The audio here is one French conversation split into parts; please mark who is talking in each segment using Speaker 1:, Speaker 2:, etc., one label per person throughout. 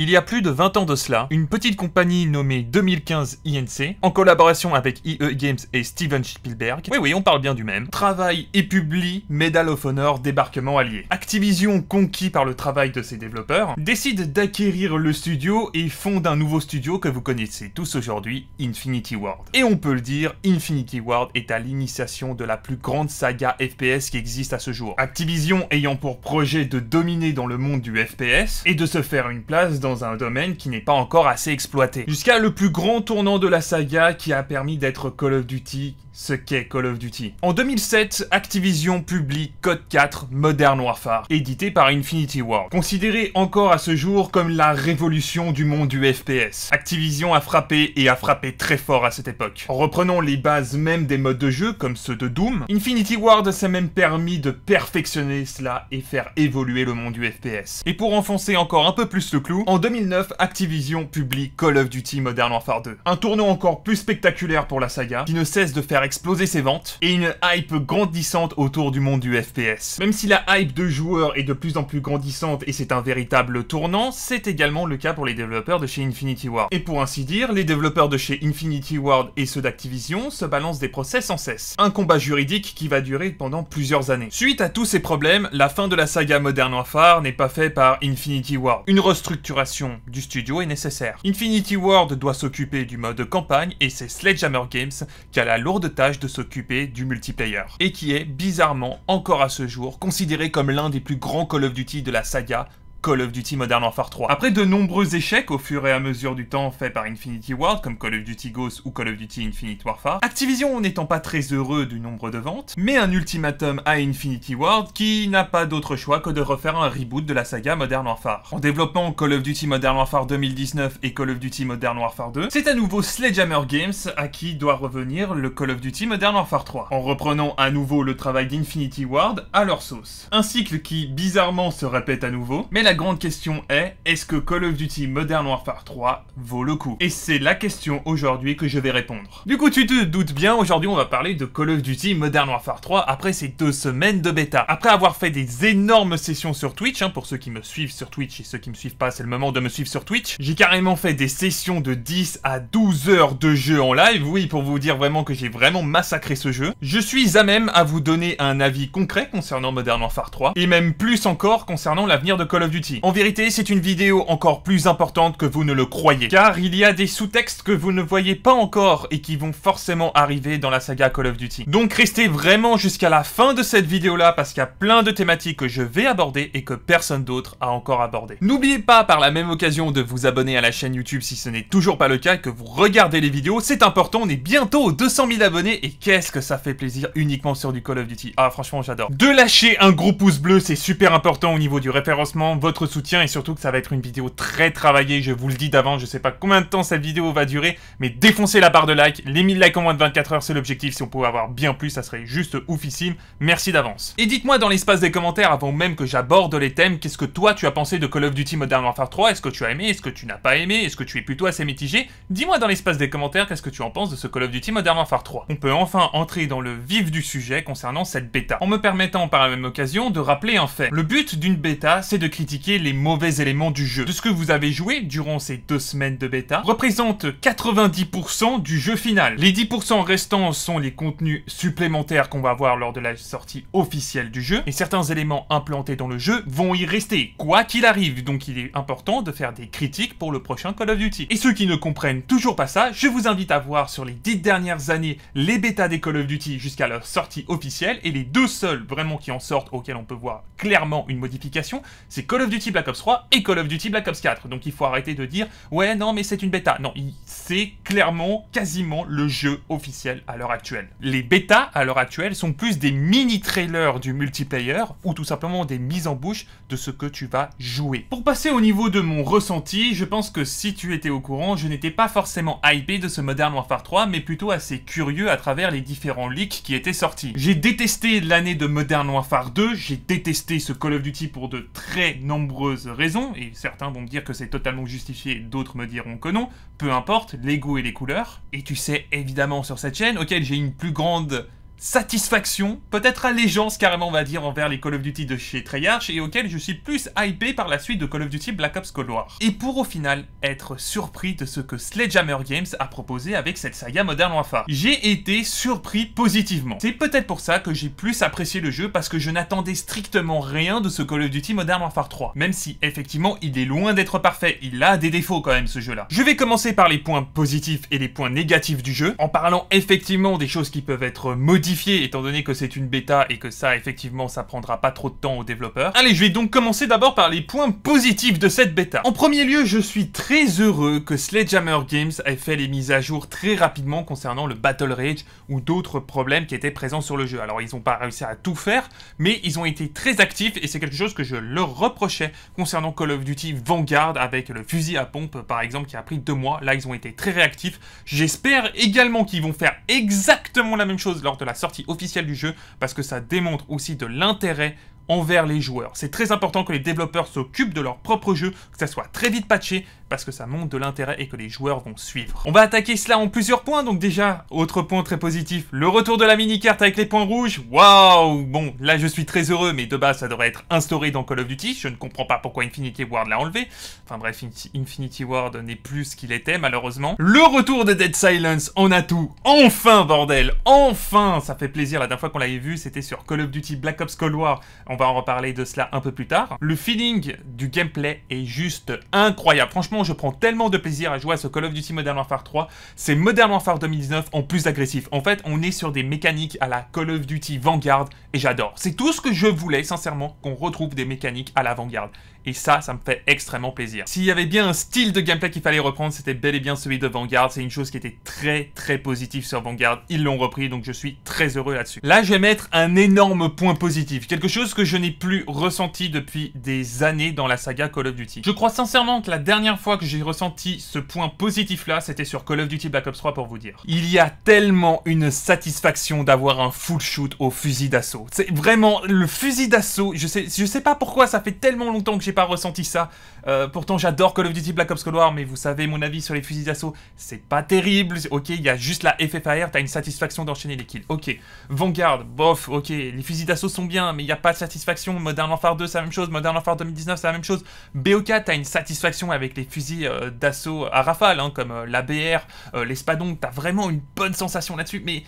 Speaker 1: Il y a plus de 20 ans de cela, une petite compagnie nommée 2015 INC, en collaboration avec IE Games et Steven Spielberg, oui oui on parle bien du même, travaille et publie Medal of Honor Débarquement Allié. Activision, conquis par le travail de ses développeurs, décide d'acquérir le studio et fonde un nouveau studio que vous connaissez tous aujourd'hui, Infinity Ward. Et on peut le dire, Infinity Ward est à l'initiation de la plus grande saga FPS qui existe à ce jour. Activision ayant pour projet de dominer dans le monde du FPS et de se faire une place dans un domaine qui n'est pas encore assez exploité. Jusqu'à le plus grand tournant de la saga qui a permis d'être Call of Duty ce qu'est Call of Duty. En 2007, Activision publie Code 4 Modern Warfare, édité par Infinity Ward, considéré encore à ce jour comme la révolution du monde du FPS. Activision a frappé et a frappé très fort à cette époque. En reprenant les bases même des modes de jeu, comme ceux de Doom, Infinity Ward s'est même permis de perfectionner cela et faire évoluer le monde du FPS. Et pour enfoncer encore un peu plus le clou, en 2009, Activision publie Call of Duty Modern Warfare 2, un tournant encore plus spectaculaire pour la saga, qui ne cesse de faire exploser ses ventes et une hype grandissante autour du monde du FPS. Même si la hype de joueurs est de plus en plus grandissante et c'est un véritable tournant, c'est également le cas pour les développeurs de chez Infinity Ward. Et pour ainsi dire, les développeurs de chez Infinity Ward et ceux d'Activision se balancent des procès sans cesse. Un combat juridique qui va durer pendant plusieurs années. Suite à tous ces problèmes, la fin de la saga Modern Warfare n'est pas faite par Infinity Ward. Une restructuration du studio est nécessaire. Infinity Ward doit s'occuper du mode campagne et c'est Sledgehammer Games qui a la lourde tâche de s'occuper du multiplayer, et qui est bizarrement encore à ce jour considéré comme l'un des plus grands Call of Duty de la saga Call of Duty Modern Warfare 3. Après de nombreux échecs au fur et à mesure du temps faits par Infinity World, comme Call of Duty Ghost ou Call of Duty Infinite Warfare, Activision n'étant pas très heureux du nombre de ventes, met un ultimatum à Infinity World qui n'a pas d'autre choix que de refaire un reboot de la saga Modern Warfare. En développant Call of Duty Modern Warfare 2019 et Call of Duty Modern Warfare 2, c'est à nouveau Sledgehammer Games à qui doit revenir le Call of Duty Modern Warfare 3, en reprenant à nouveau le travail d'Infinity Ward à leur sauce. Un cycle qui bizarrement se répète à nouveau, mais la grande question est, est-ce que Call of Duty Modern Warfare 3 vaut le coup Et c'est la question aujourd'hui que je vais répondre. Du coup, tu te doutes bien, aujourd'hui on va parler de Call of Duty Modern Warfare 3 après ces deux semaines de bêta. Après avoir fait des énormes sessions sur Twitch, hein, pour ceux qui me suivent sur Twitch et ceux qui me suivent pas, c'est le moment de me suivre sur Twitch, j'ai carrément fait des sessions de 10 à 12 heures de jeu en live, oui, pour vous dire vraiment que j'ai vraiment massacré ce jeu. Je suis à même à vous donner un avis concret concernant Modern Warfare 3, et même plus encore concernant l'avenir de Call of Duty en vérité, c'est une vidéo encore plus importante que vous ne le croyez, car il y a des sous-textes que vous ne voyez pas encore et qui vont forcément arriver dans la saga Call of Duty. Donc restez vraiment jusqu'à la fin de cette vidéo-là, parce qu'il y a plein de thématiques que je vais aborder et que personne d'autre a encore abordé. N'oubliez pas par la même occasion de vous abonner à la chaîne YouTube si ce n'est toujours pas le cas, que vous regardez les vidéos, c'est important, on est bientôt aux 200 000 abonnés et qu'est-ce que ça fait plaisir uniquement sur du Call of Duty. Ah franchement j'adore. De lâcher un gros pouce bleu, c'est super important au niveau du référencement, soutien et surtout que ça va être une vidéo très travaillée, je vous le dis d'avant, je sais pas combien de temps cette vidéo va durer, mais défoncez la barre de likes les 1000 likes en moins de 24 heures c'est l'objectif, si on pouvait avoir bien plus ça serait juste oufissime, merci d'avance. Et dites-moi dans l'espace des commentaires avant même que j'aborde les thèmes, qu'est-ce que toi tu as pensé de Call of Duty Modern Warfare 3, est-ce que tu as aimé, est-ce que tu n'as pas aimé, est-ce que tu es plutôt assez mitigé Dis-moi dans l'espace des commentaires qu'est-ce que tu en penses de ce Call of Duty Modern Warfare 3. On peut enfin entrer dans le vif du sujet concernant cette bêta, en me permettant par la même occasion de rappeler un fait. Le but d'une bêta c'est de critiquer les mauvais éléments du jeu. De ce que vous avez joué durant ces deux semaines de bêta représente 90% du jeu final. Les 10% restants sont les contenus supplémentaires qu'on va voir lors de la sortie officielle du jeu, et certains éléments implantés dans le jeu vont y rester, quoi qu'il arrive, donc il est important de faire des critiques pour le prochain Call of Duty. Et ceux qui ne comprennent toujours pas ça, je vous invite à voir sur les 10 dernières années les bêtas des Call of Duty jusqu'à leur sortie officielle, et les deux seuls vraiment qui en sortent auxquels on peut voir clairement une modification, c'est Call of of Duty Black Ops 3 et Call of Duty Black Ops 4. Donc il faut arrêter de dire ouais non mais c'est une bêta. Non, c'est clairement quasiment le jeu officiel à l'heure actuelle. Les bêtas à l'heure actuelle sont plus des mini-trailers du multiplayer ou tout simplement des mises en bouche de ce que tu vas jouer. Pour passer au niveau de mon ressenti, je pense que si tu étais au courant, je n'étais pas forcément hypé de ce Modern Warfare 3 mais plutôt assez curieux à travers les différents leaks qui étaient sortis. J'ai détesté l'année de Modern Warfare 2, j'ai détesté ce Call of Duty pour de très nombreux nombreuses raisons, et certains vont me dire que c'est totalement justifié, d'autres me diront que non, peu importe, les goûts et les couleurs. Et tu sais évidemment sur cette chaîne, auquel j'ai une plus grande satisfaction, peut-être allégeance carrément on va dire envers les Call of Duty de chez Treyarch et auquel je suis plus hypé par la suite de Call of Duty Black Ops Cold War. Et pour au final être surpris de ce que Sledgehammer Games a proposé avec cette saga Modern Warfare. J'ai été surpris positivement. C'est peut-être pour ça que j'ai plus apprécié le jeu parce que je n'attendais strictement rien de ce Call of Duty Modern Warfare 3. Même si effectivement il est loin d'être parfait, il a des défauts quand même ce jeu là. Je vais commencer par les points positifs et les points négatifs du jeu en parlant effectivement des choses qui peuvent être modifiées étant donné que c'est une bêta et que ça effectivement ça prendra pas trop de temps aux développeurs. Allez je vais donc commencer d'abord par les points positifs de cette bêta. En premier lieu je suis très heureux que Sledgehammer Games ait fait les mises à jour très rapidement concernant le Battle Rage ou d'autres problèmes qui étaient présents sur le jeu. Alors ils n'ont pas réussi à tout faire mais ils ont été très actifs et c'est quelque chose que je leur reprochais concernant Call of Duty Vanguard avec le fusil à pompe par exemple qui a pris deux mois. Là ils ont été très réactifs. J'espère également qu'ils vont faire exactement la même chose lors de la sortie officielle du jeu parce que ça démontre aussi de l'intérêt envers les joueurs. C'est très important que les développeurs s'occupent de leur propre jeu, que ça soit très vite patché, parce que ça monte de l'intérêt et que les joueurs vont suivre. On va attaquer cela en plusieurs points, donc déjà, autre point très positif, le retour de la mini-carte avec les points rouges, waouh Bon, là je suis très heureux, mais de base ça devrait être instauré dans Call of Duty, je ne comprends pas pourquoi Infinity Ward l'a enlevé, enfin bref, Infinity Ward n'est plus ce qu'il était malheureusement. Le retour de Dead Silence, en atout, enfin bordel, enfin Ça fait plaisir, la dernière fois qu'on l'avait vu, c'était sur Call of Duty Black Ops Cold War, en on va en reparler de cela un peu plus tard. Le feeling du gameplay est juste incroyable. Franchement, je prends tellement de plaisir à jouer à ce Call of Duty Modern Warfare 3. C'est Modern Warfare 2019 en plus agressif. En fait, on est sur des mécaniques à la Call of Duty Vanguard et j'adore. C'est tout ce que je voulais, sincèrement, qu'on retrouve des mécaniques à la Vanguard. Et ça, ça me fait extrêmement plaisir. S'il y avait bien un style de gameplay qu'il fallait reprendre, c'était bel et bien celui de Vanguard. C'est une chose qui était très très positive sur Vanguard. Ils l'ont repris, donc je suis très heureux là-dessus. Là, je vais mettre un énorme point positif. Quelque chose que je n'ai plus ressenti depuis des années dans la saga Call of Duty. Je crois sincèrement que la dernière fois que j'ai ressenti ce point positif-là, c'était sur Call of Duty Black Ops 3 pour vous dire. Il y a tellement une satisfaction d'avoir un full shoot au fusil d'assaut. C'est vraiment le fusil d'assaut. Je sais, je sais pas pourquoi ça fait tellement longtemps que j'ai pas ressenti ça. Euh, pourtant, j'adore Call of Duty Black Ops Cold War, mais vous savez mon avis sur les fusils d'assaut, c'est pas terrible. Ok, il y a juste la tu t'as une satisfaction d'enchaîner les kills. Ok, Vanguard, bof, ok, les fusils d'assaut sont bien, mais il n'y a pas de satisfaction. Modern Warfare 2, c'est la même chose. Modern Warfare 2019, c'est la même chose. BO4, t'as une satisfaction avec les fusils euh, d'assaut à rafale, hein, comme euh, l'ABR, l'Espadon, t'as vraiment une bonne sensation là-dessus, mais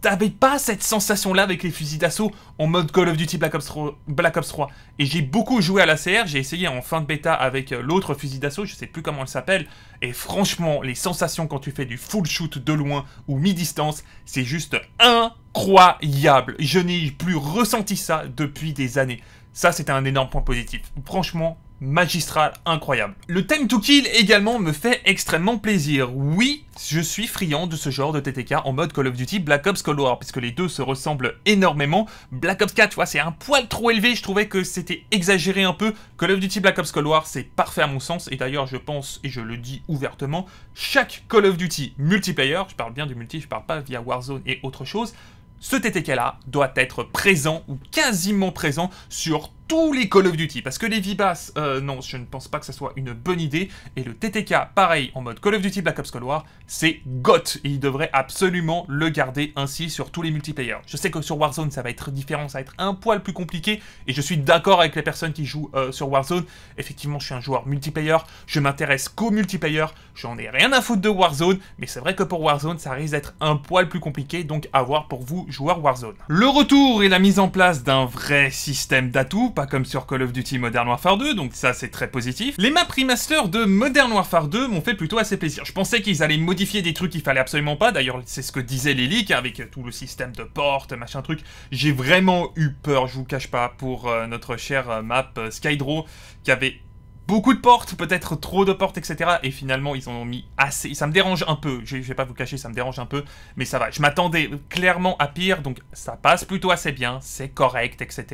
Speaker 1: t'avais pas cette sensation-là avec les fusils d'assaut en mode Call of Duty Black Ops 3. Et j'ai beaucoup joué à la CR, j'ai essayé en fin de bêta avec euh, l'autre fusil d'assaut, je sais plus comment il s'appelle, et franchement, les sensations quand tu fais du full shoot de loin ou mi-distance, c'est juste incroyable. Je n'ai plus ressenti ça depuis des années. Ça, c'était un énorme point positif. Franchement, magistral, incroyable. Le Time to Kill également me fait extrêmement plaisir. Oui, je suis friand de ce genre de TTK en mode Call of Duty Black Ops Cold War, puisque les deux se ressemblent énormément. Black Ops 4, tu vois, c'est un poil trop élevé, je trouvais que c'était exagéré un peu. Call of Duty Black Ops Cold War, c'est parfait à mon sens, et d'ailleurs je pense, et je le dis ouvertement, chaque Call of Duty multiplayer, je parle bien du multi, je parle pas via Warzone et autre chose, ce TTK-là doit être présent ou quasiment présent sur tous les Call of Duty, parce que les Vibas, euh, non, je ne pense pas que ça soit une bonne idée, et le TTK, pareil, en mode Call of Duty Black Ops Cold War, c'est GOT, et il devrait absolument le garder ainsi sur tous les multiplayers. Je sais que sur Warzone, ça va être différent, ça va être un poil plus compliqué, et je suis d'accord avec les personnes qui jouent euh, sur Warzone, effectivement, je suis un joueur multiplayer, je m'intéresse qu'au multiplayer, j'en ai rien à foutre de Warzone, mais c'est vrai que pour Warzone, ça risque d'être un poil plus compliqué, donc à voir pour vous, joueurs Warzone. Le retour et la mise en place d'un vrai système d'atouts, pas comme sur Call of Duty Modern Warfare 2, donc ça c'est très positif. Les maps remaster de Modern Warfare 2 m'ont fait plutôt assez plaisir. Je pensais qu'ils allaient modifier des trucs qu'il fallait absolument pas, d'ailleurs c'est ce que disait les leaks avec tout le système de portes, machin truc. J'ai vraiment eu peur, je vous cache pas, pour euh, notre chère euh, map euh, Skydraw qui avait beaucoup de portes, peut-être trop de portes, etc. Et finalement, ils ont mis assez. Ça me dérange un peu, je, vais pas vous cacher, ça me dérange un peu, mais ça va. Je m'attendais clairement à pire, donc ça passe plutôt assez bien, c'est correct, etc.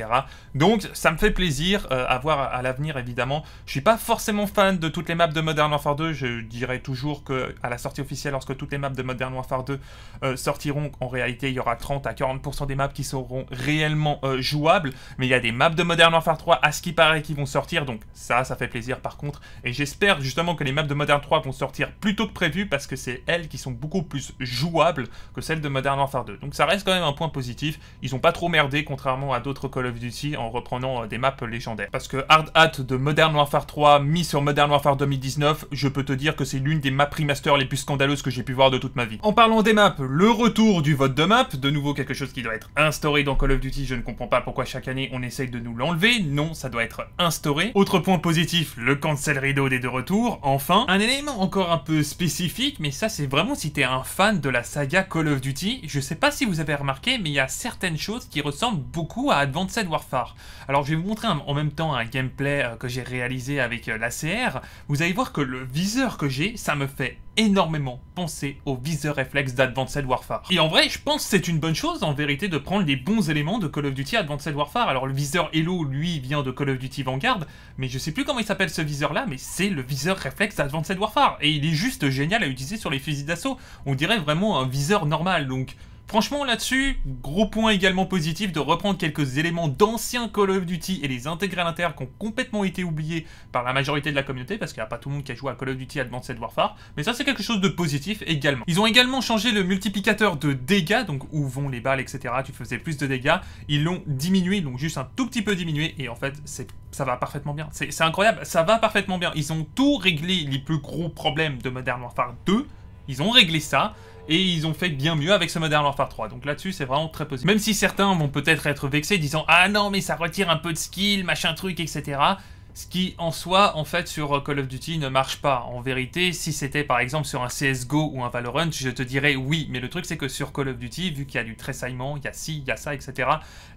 Speaker 1: Donc, ça me fait plaisir euh, à voir à l'avenir, évidemment. Je suis pas forcément fan de toutes les maps de Modern Warfare 2, je dirais toujours que à la sortie officielle, lorsque toutes les maps de Modern Warfare 2 euh, sortiront, en réalité, il y aura 30 à 40% des maps qui seront réellement euh, jouables, mais il y a des maps de Modern Warfare 3 à ce qui paraît qui vont sortir, donc ça, ça fait plaisir par contre. Et j'espère justement que les maps de Modern 3 vont sortir plus tôt que prévu parce que c'est elles qui sont beaucoup plus jouables que celles de Modern Warfare 2. Donc ça reste quand même un point positif. Ils ont pas trop merdé contrairement à d'autres Call of Duty en reprenant euh, des maps légendaires. Parce que Hard Hat de Modern Warfare 3 mis sur Modern Warfare 2019, je peux te dire que c'est l'une des maps remaster les plus scandaleuses que j'ai pu voir de toute ma vie. En parlant des maps, le retour du vote de map, de nouveau quelque chose qui doit être instauré dans Call of Duty, je ne comprends pas pourquoi chaque année on essaye de nous l'enlever. Non, ça doit être instauré. Autre point positif, le cancel rideau des deux retours, enfin. Un élément encore un peu spécifique, mais ça c'est vraiment si t'es un fan de la saga Call of Duty, je sais pas si vous avez remarqué, mais il y a certaines choses qui ressemblent beaucoup à Advanced Warfare. Alors je vais vous montrer en même temps un gameplay euh, que j'ai réalisé avec euh, la l'ACR, vous allez voir que le viseur que j'ai, ça me fait énormément pensé au viseur réflexe d'Advanced Warfare. Et en vrai, je pense que c'est une bonne chose, en vérité, de prendre les bons éléments de Call of Duty Advanced Warfare. Alors le viseur Hello, lui, vient de Call of Duty Vanguard, mais je sais plus comment il s'appelle ce viseur-là, mais c'est le viseur réflexe d'Advanced Warfare. Et il est juste génial à utiliser sur les fusils d'assaut. On dirait vraiment un viseur normal, donc... Franchement, là-dessus, gros point également positif de reprendre quelques éléments d'anciens Call of Duty et les intégrer à l'intérieur qui ont complètement été oubliés par la majorité de la communauté, parce qu'il n'y a pas tout le monde qui a joué à Call of Duty Advanced Warfare, mais ça c'est quelque chose de positif également. Ils ont également changé le multiplicateur de dégâts, donc où vont les balles, etc. Tu faisais plus de dégâts, ils l'ont diminué, donc juste un tout petit peu diminué, et en fait, c'est ça va parfaitement bien. C'est incroyable, ça va parfaitement bien. Ils ont tout réglé les plus gros problèmes de Modern Warfare 2, ils ont réglé ça, et ils ont fait bien mieux avec ce Modern Warfare 3. Donc là-dessus, c'est vraiment très positif. Même si certains vont peut-être être vexés, disant « Ah non, mais ça retire un peu de skill, machin truc, etc. » Ce qui, en soi, en fait, sur euh, Call of Duty ne marche pas. En vérité, si c'était par exemple sur un CSGO ou un Valorant, je te dirais oui, mais le truc c'est que sur Call of Duty, vu qu'il y a du tressaillement, il y a ci, il y a ça, etc.,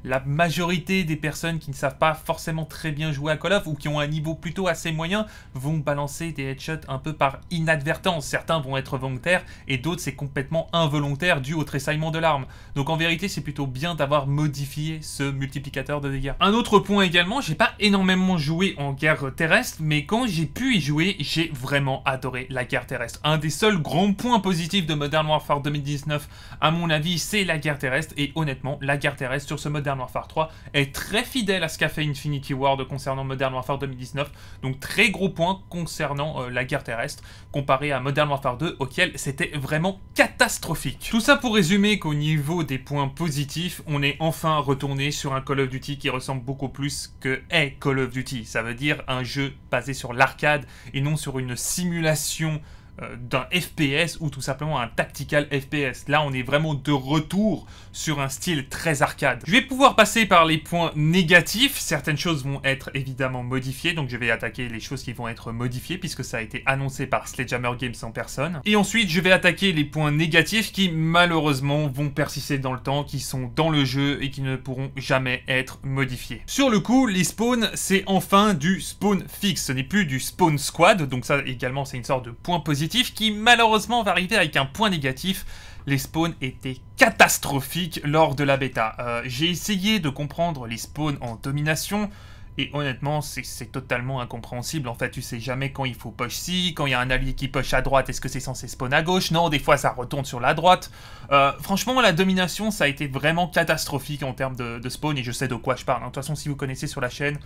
Speaker 1: la majorité des personnes qui ne savent pas forcément très bien jouer à Call of ou qui ont un niveau plutôt assez moyen vont balancer des headshots un peu par inadvertance. Certains vont être volontaires et d'autres c'est complètement involontaire dû au tressaillement de l'arme. Donc en vérité, c'est plutôt bien d'avoir modifié ce multiplicateur de dégâts. Un autre point également, j'ai pas énormément joué en guerre terrestre, mais quand j'ai pu y jouer, j'ai vraiment adoré la guerre terrestre. Un des seuls grands points positifs de Modern Warfare 2019, à mon avis, c'est la guerre terrestre, et honnêtement, la guerre terrestre sur ce Modern Warfare 3 est très fidèle à ce qu'a fait Infinity Ward concernant Modern Warfare 2019, donc très gros point concernant euh, la guerre terrestre, comparé à Modern Warfare 2, auquel c'était vraiment catastrophique. Tout ça pour résumer qu'au niveau des points positifs, on est enfin retourné sur un Call of Duty qui ressemble beaucoup plus que est Call of Duty. Ça veut dire un jeu basé sur l'arcade et non sur une simulation euh, d'un FPS ou tout simplement un tactical FPS. Là, on est vraiment de retour sur un style très arcade. Je vais pouvoir passer par les points négatifs. Certaines choses vont être évidemment modifiées, donc je vais attaquer les choses qui vont être modifiées puisque ça a été annoncé par Sledgehammer Games en personne. Et ensuite, je vais attaquer les points négatifs qui malheureusement vont persister dans le temps, qui sont dans le jeu et qui ne pourront jamais être modifiés. Sur le coup, les spawns, c'est enfin du spawn fixe. Ce n'est plus du spawn squad, donc ça également, c'est une sorte de point positif qui malheureusement va arriver avec un point négatif. Les spawns étaient catastrophiques lors de la bêta. Euh, j'ai essayé de comprendre les spawns en domination. Et honnêtement, c'est totalement incompréhensible. En fait, tu sais jamais quand il faut push ci, quand il y a un allié qui push à droite, est-ce que c'est censé spawn à gauche Non, des fois ça retourne sur la droite. Euh, franchement, la domination, ça a été vraiment catastrophique en termes de, spawn, et je sais de quoi je parle. Hein. De toute façon, si vous connaissez sur la chaîne,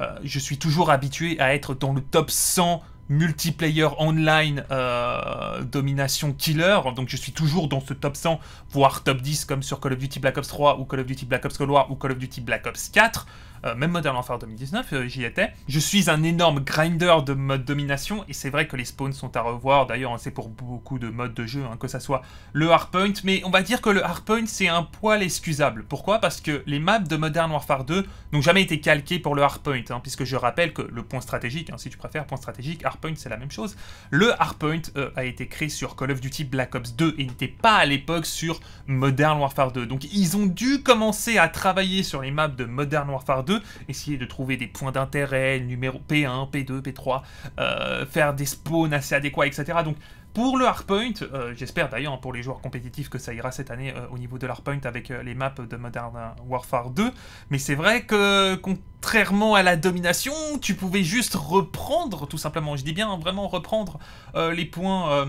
Speaker 1: euh, je suis toujours habitué à être dans le top 100 multiplayer online euh, domination killer. Donc je suis toujours dans ce top 100, voire top 10 comme sur Call of Duty Black Ops 3 ou Call of Duty Black Ops Cold War ou Call of Duty Black Ops 4. Euh, même Modern Warfare 2019, j'y étais. Je suis un énorme grinder de mode domination, et c'est vrai que les spawns sont à revoir. D'ailleurs, c'est pour beaucoup de modes de jeu, hein, que ça soit le hardpoint, mais on va dire que le hardpoint, c'est un poil excusable. Pourquoi Parce que les maps de Modern Warfare 2 n'ont jamais été calquées pour le hardpoint, hein, puisque je rappelle que le point stratégique, hein, si tu préfères, point stratégique, hardpoint, c'est la même chose. Le hardpoint euh, a été créé sur Call of Duty Black Ops 2 et n'était pas à l'époque sur Modern Warfare 2. Donc ils ont dû commencer à travailler sur les maps de Modern Warfare 2 essayer de trouver des points d'intérêt, numéro P1, P2, P3, faire des spawns assez adéquats, etc. Donc pour le Hardpoint, euh, j'espère d'ailleurs pour les joueurs compétitifs que ça ira cette année euh, au niveau de l'Hardpoint avec euh, les maps de Modern Warfare 2, mais c'est vrai que contrairement à la domination, tu pouvais juste reprendre, tout simplement, je dis bien vraiment reprendre les points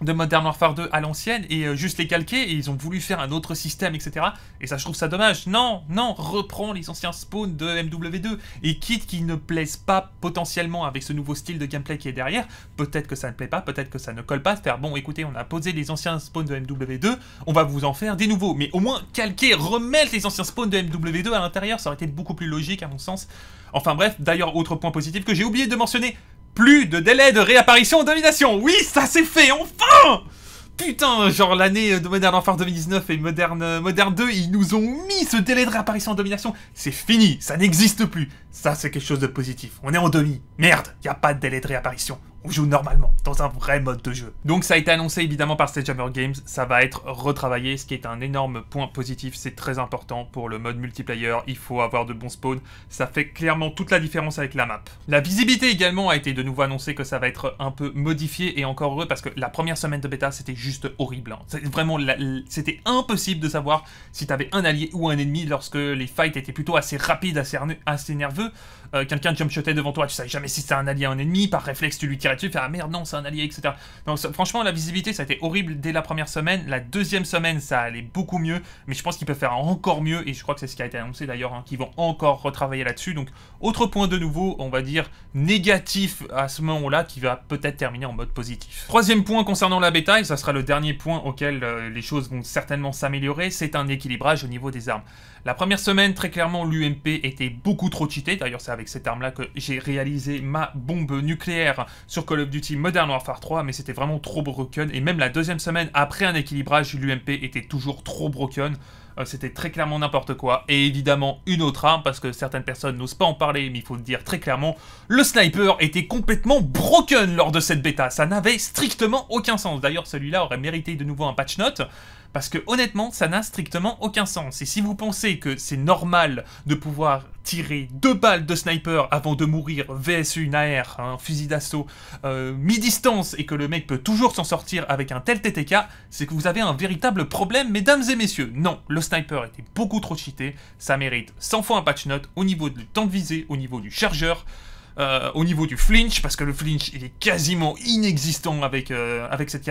Speaker 1: de Modern Warfare 2 à l'ancienne et euh, juste les calquer et ils ont voulu faire un autre système etc et ça je trouve ça dommage non non reprends les anciens spawns de MW2 et quitte qu'ils ne plaisent pas potentiellement avec ce nouveau style de gameplay qui est derrière peut-être que ça ne plaît pas peut-être que ça ne colle pas faire bon écoutez on a posé les anciens spawns de MW2 on va vous en faire des nouveaux mais au moins calquer remettre les anciens spawns de MW2 à l'intérieur ça aurait été beaucoup plus logique à mon sens enfin bref d'ailleurs autre point positif que j'ai oublié de mentionner plus de délai de réapparition en domination Oui, ça c'est fait, enfin Putain, genre l'année de Modern Warfare 2019 et Modern, euh, Modern 2, ils nous ont mis ce délai de réapparition en domination. C'est fini, ça n'existe plus. Ça, c'est quelque chose de positif. On est en demi. Merde, y a pas de délai de réapparition on joue normalement, dans un vrai mode de jeu. Donc ça a été annoncé évidemment par Stagehammer Games, ça va être retravaillé, ce qui est un énorme point positif, c'est très important pour le mode multiplayer, il faut avoir de bons spawns, ça fait clairement toute la différence avec la map. La visibilité également a été de nouveau annoncée que ça va être un peu modifié, et encore heureux parce que la première semaine de bêta c'était juste horrible. Hein. vraiment, c'était impossible de savoir si t'avais un allié ou un ennemi lorsque les fights étaient plutôt assez rapides, assez nerveux. Euh, quelqu'un jump devant toi, tu savais jamais si c'est un allié ou un ennemi, par réflexe tu lui tirais dessus, tu fais ah merde non c'est un allié, etc. Donc franchement la visibilité ça a été horrible dès la première semaine, la deuxième semaine ça allait beaucoup mieux, mais je pense qu'il peut faire encore mieux, et je crois que c'est ce qui a été annoncé d'ailleurs, hein, qu'ils vont encore retravailler là-dessus. Donc autre point de nouveau, on va dire négatif à ce moment-là, qui va peut-être terminer en mode positif. Troisième point concernant la bêta, et ça sera le dernier point auquel euh, les choses vont certainement s'améliorer, c'est un équilibrage au niveau des armes. La première semaine, très clairement, l'UMP était beaucoup trop cheatée, d'ailleurs ça avec cette arme là que j'ai réalisé ma bombe nucléaire sur Call of Duty Modern Warfare 3, mais c'était vraiment trop broken. Et même la deuxième semaine après un équilibrage, l'UMP était toujours trop broken. Euh, c'était très clairement n'importe quoi. Et évidemment, une autre arme, parce que certaines personnes n'osent pas en parler, mais il faut le dire très clairement, le sniper était complètement broken lors de cette bêta. Ça n'avait strictement aucun sens. D'ailleurs, celui-là aurait mérité de nouveau un patch note. Parce que honnêtement, ça n'a strictement aucun sens. Et si vous pensez que c'est normal de pouvoir tirer deux balles de sniper avant de mourir VSU une AR, un fusil d'assaut euh, mi-distance, et que le mec peut toujours s'en sortir avec un tel TTK, c'est que vous avez un véritable problème, mesdames et messieurs. Non, le sniper était beaucoup trop cheaté, ça mérite 100 fois un patch note au niveau du temps de visée, au niveau du chargeur. Euh, au niveau du flinch, parce que le flinch est quasiment inexistant avec, euh, avec cette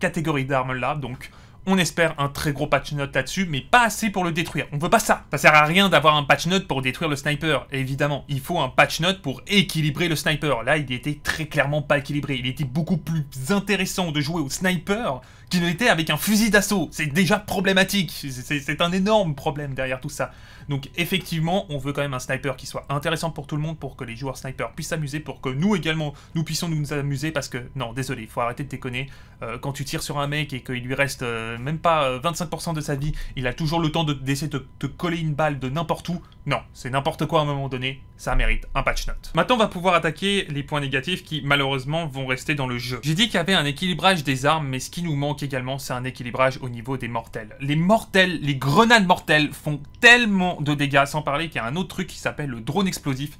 Speaker 1: catégorie d'armes là, donc on espère un très gros patch note là-dessus, mais pas assez pour le détruire. On veut pas ça. Ça sert à rien d'avoir un patch note pour détruire le sniper. Évidemment, il faut un patch note pour équilibrer le sniper. Là, il était très clairement pas équilibré. Il était beaucoup plus intéressant de jouer au sniper qu'il n'était avec un fusil d'assaut. C'est déjà problématique. C'est un énorme problème derrière tout ça. Donc effectivement, on veut quand même un sniper qui soit intéressant pour tout le monde, pour que les joueurs snipers puissent s'amuser, pour que nous également, nous puissions nous amuser, parce que, non, désolé, il faut arrêter de déconner. Euh, quand tu tires sur un mec et qu'il lui reste euh, même pas 25% euh, de sa vie, il a toujours le temps d'essayer de te coller une balle de n'importe où. Non, c'est n'importe quoi à un moment donné, ça mérite un patch note. Maintenant, on va pouvoir attaquer les points négatifs qui, malheureusement, vont rester dans le jeu. J'ai dit qu'il y avait un équilibrage des armes, mais ce qui nous manque également, c'est un équilibrage au niveau des mortels. Les mortels, les grenades mortelles font tellement de dégâts, sans parler qu'il y a un autre truc qui s'appelle le drone explosif.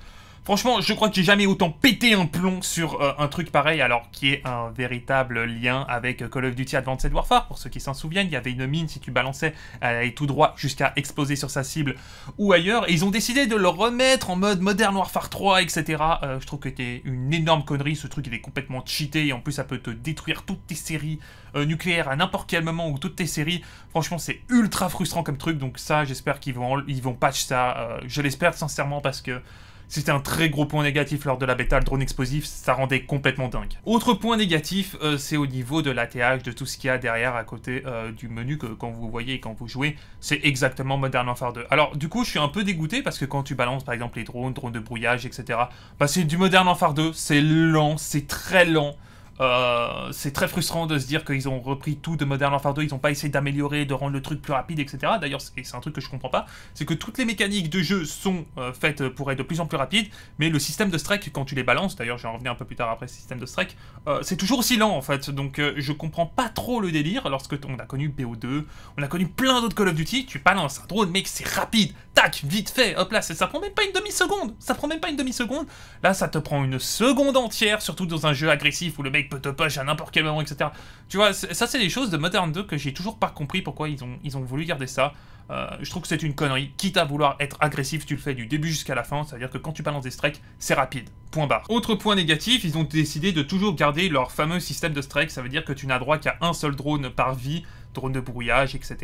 Speaker 1: Franchement, je crois que j'ai jamais autant pété un plomb sur euh, un truc pareil, alors qui est un véritable lien avec Call of Duty Advanced Warfare. Pour ceux qui s'en souviennent, il y avait une mine, si tu balançais, elle euh, allait tout droit jusqu'à exploser sur sa cible ou ailleurs. Et ils ont décidé de le remettre en mode Modern Warfare 3, etc. Euh, je trouve que c'était une énorme connerie. Ce truc, il est complètement cheaté et en plus, ça peut te détruire toutes tes séries nucléaires à n'importe quel moment ou toutes tes séries. Franchement, c'est ultra frustrant comme truc. Donc ça, j'espère qu'ils vont, ils vont patch ça. je l'espère sincèrement parce que c'était un très gros point négatif lors de la bêta, le drone explosif, ça rendait complètement dingue. Autre point négatif, euh, c'est au niveau de l'ATH, de tout ce qu'il y a derrière à côté euh, du menu que quand vous voyez et quand vous jouez, c'est exactement Modern Warfare 2. Alors du coup, je suis un peu dégoûté parce que quand tu balances par exemple les drones, drones de brouillage, etc., bah c'est du Modern Warfare 2, c'est lent, c'est très lent. Euh, c'est très frustrant de se dire qu'ils ont repris tout de Modern Warfare 2, ils n'ont pas essayé d'améliorer, de rendre le truc plus rapide, etc. D'ailleurs, c'est un truc que je comprends pas, c'est que toutes les mécaniques de jeu sont euh, faites pour être de plus en plus rapides, mais le système de strike, quand tu les balances, d'ailleurs, je vais en revenir un peu plus tard après ce système de strike, euh, c'est toujours aussi lent en fait, donc je comprends pas trop le délire lorsque on a connu BO2, on a connu plein d'autres Call of Duty, tu balances un drone, mec, c'est rapide, tac, vite fait, hop là, ça prend même pas une demi-seconde, ça prend même pas une demi-seconde, là, ça te prend une seconde entière, surtout dans un jeu agressif où le mec peut te à n'importe quel moment, etc. Tu vois, ça c'est des choses de Modern 2 que j'ai toujours pas compris pourquoi ils ont, ils ont voulu garder ça. Euh, je trouve que c'est une connerie. Quitte à vouloir être agressif, tu le fais du début jusqu'à la fin. C'est-à-dire que quand tu balances des strikes, c'est rapide. Point barre. Autre point négatif, ils ont décidé de toujours garder leur fameux système de strikes Ça veut dire que tu n'as droit qu'à un seul drone par vie, drone de brouillage, etc.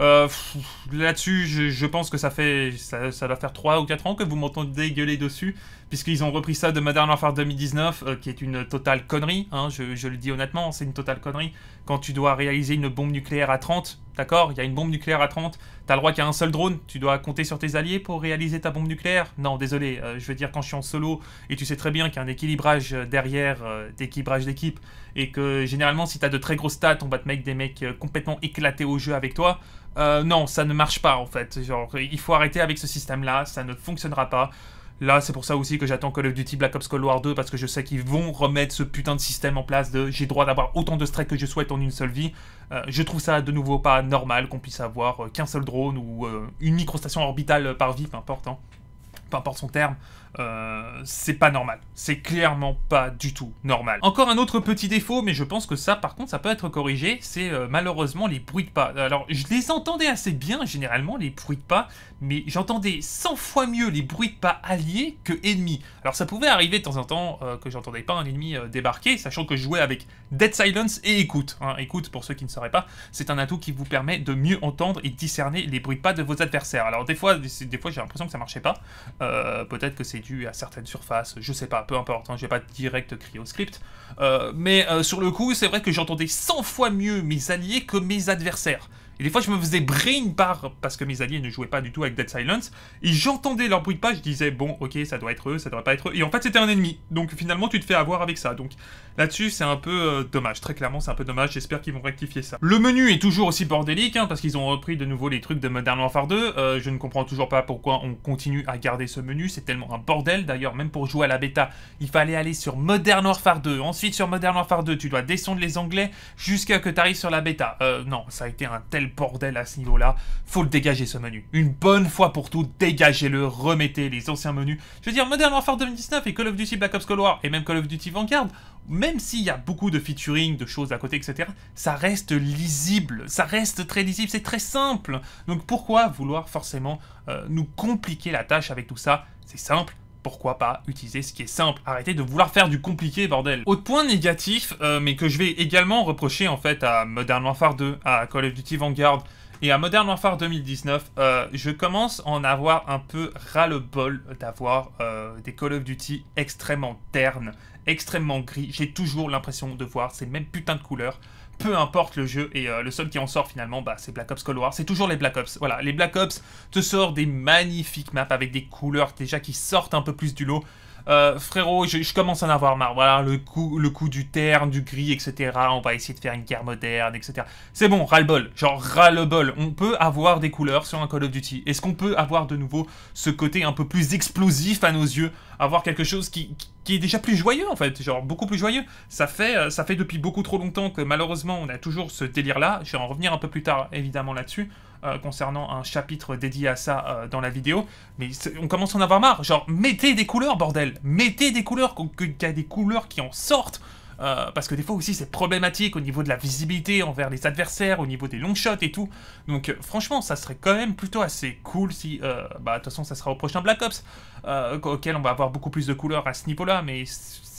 Speaker 1: Euh, là-dessus, je, pense que ça fait, ça, doit faire 3 ou 4 ans que vous m'entendez gueuler dessus, puisqu'ils ont repris ça de Modern Warfare 2019, qui est une totale connerie, hein, je, je, le dis honnêtement, c'est une totale connerie. Quand tu dois réaliser une bombe nucléaire à 30, D'accord Il y a une bombe nucléaire à 30. T'as le droit qu'il y a un seul drone. Tu dois compter sur tes alliés pour réaliser ta bombe nucléaire. Non, désolé. Euh, je veux dire, quand je suis en solo, et tu sais très bien qu'il y a un équilibrage euh, derrière, euh, d'équilibrage d'équipe, et que généralement, si t'as de très grosses stats, on va te mettre des mecs complètement éclatés au jeu avec toi. non, ça ne marche pas en fait. Genre, il faut arrêter avec ce système-là. Ça ne fonctionnera pas. Là, c'est pour ça aussi que j'attends Call of Duty Black Ops Cold War 2 parce que je sais qu'ils vont remettre ce putain de système en place de j'ai droit d'avoir autant de strikes que je souhaite en une seule vie. Euh, je trouve ça de nouveau pas normal qu'on puisse avoir euh, qu'un seul drone ou euh, une microstation orbitale par vie, peu importe, hein. peu importe son terme. Euh, c'est pas normal. C'est clairement pas du tout normal. Encore un autre petit défaut, mais je pense que ça, par contre, ça peut être corrigé, c'est euh, malheureusement les bruits de pas. Alors, je les entendais assez bien, généralement, les bruits de pas, mais j'entendais 100 fois mieux les bruits de pas alliés que ennemis. Alors, ça pouvait arriver de temps en temps euh, que j'entendais pas un ennemi débarquer, sachant que je jouais avec Dead Silence et Écoute. Hein. écoute, pour ceux qui ne sauraient pas, c'est un atout qui vous permet de mieux entendre et discerner les bruits de pas de vos adversaires. Alors, des fois, des fois j'ai l'impression que ça marchait pas. Peut-être que c'est dû à certaines surfaces, je sais pas, peu importe, je hein, j'ai pas direct crié au script. Euh, mais euh, sur le coup, c'est vrai que j'entendais 100 fois mieux mes alliés que mes adversaires. Et des fois, je me faisais brain par, parce que mes alliés ne jouaient pas du tout avec Dead Silence, et j'entendais leur bruit de pas, je disais, bon, ok, ça doit être eux, ça doit pas être eux, et en fait, c'était un ennemi. Donc finalement, tu te fais avoir avec ça. Donc là-dessus, c'est un peu euh, dommage, très clairement, c'est un peu dommage, j'espère qu'ils vont rectifier ça. Le menu est toujours aussi bordélique, hein, parce qu'ils ont repris de nouveau les trucs de Modern Warfare 2, euh, je ne comprends toujours pas pourquoi on continue à garder ce menu, c'est tellement un bordel, d'ailleurs, même pour jouer à la bêta, il fallait aller sur Modern Warfare 2, ensuite sur Modern Warfare 2, tu dois descendre les anglais jusqu'à que tu arrives sur la bêta. Euh, non, ça a été un tel bordel à ce niveau-là. Faut le dégager ce menu. Une bonne fois pour tout, dégagez-le, remettez les anciens menus. Je veux dire, Modern Warfare 2019 et Call of Duty Black Ops Cold War et même Call of Duty Vanguard, même s'il y a beaucoup de featuring, de choses à côté, etc., ça reste lisible, ça reste très lisible, c'est très simple. Donc pourquoi vouloir forcément euh, nous compliquer la tâche avec tout ça C'est simple, pourquoi pas utiliser ce qui est simple. Arrêtez de vouloir faire du compliqué, bordel. Autre point négatif, euh, mais que je vais également reprocher en fait à Modern Warfare 2, à Call of Duty Vanguard, et à Modern Warfare 2019, euh, je commence à en avoir un peu ras-le-bol d'avoir euh, des Call of Duty extrêmement ternes, extrêmement gris. J'ai toujours l'impression de voir ces mêmes putains de couleurs peu importe le jeu. Et euh, le seul qui en sort finalement, bah, c'est Black Ops Cold War. C'est toujours les Black Ops. Voilà, les Black Ops te sortent des magnifiques maps avec des couleurs déjà qui sortent un peu plus du lot. Euh, frérot, je, commence à en avoir marre. Voilà, le coup, le coup du terne, du gris, etc. On va essayer de faire une guerre moderne, etc. C'est bon, ras-le-bol. Genre, ras-le-bol. On peut avoir des couleurs sur un Call of Duty. Est-ce qu'on peut avoir de nouveau ce côté un peu plus explosif à nos yeux Avoir quelque chose qui, qui est déjà plus joyeux, en fait. Genre, beaucoup plus joyeux. Ça fait, euh, ça fait depuis beaucoup trop longtemps que, malheureusement, on a toujours ce délire-là. Je vais en revenir un peu plus tard, évidemment, là-dessus. Euh, concernant un chapitre dédié à ça euh, dans la vidéo, mais on commence à en avoir marre. Genre, mettez des couleurs, bordel Mettez des couleurs, qu'il y a des couleurs qui en sortent euh, parce que des fois aussi c'est problématique au niveau de la visibilité envers les adversaires, au niveau des long shots et tout. Donc franchement, ça serait quand même plutôt assez cool si, bah de toute façon, ça sera au prochain Black Ops auquel on va avoir beaucoup plus de couleurs à ce niveau-là, mais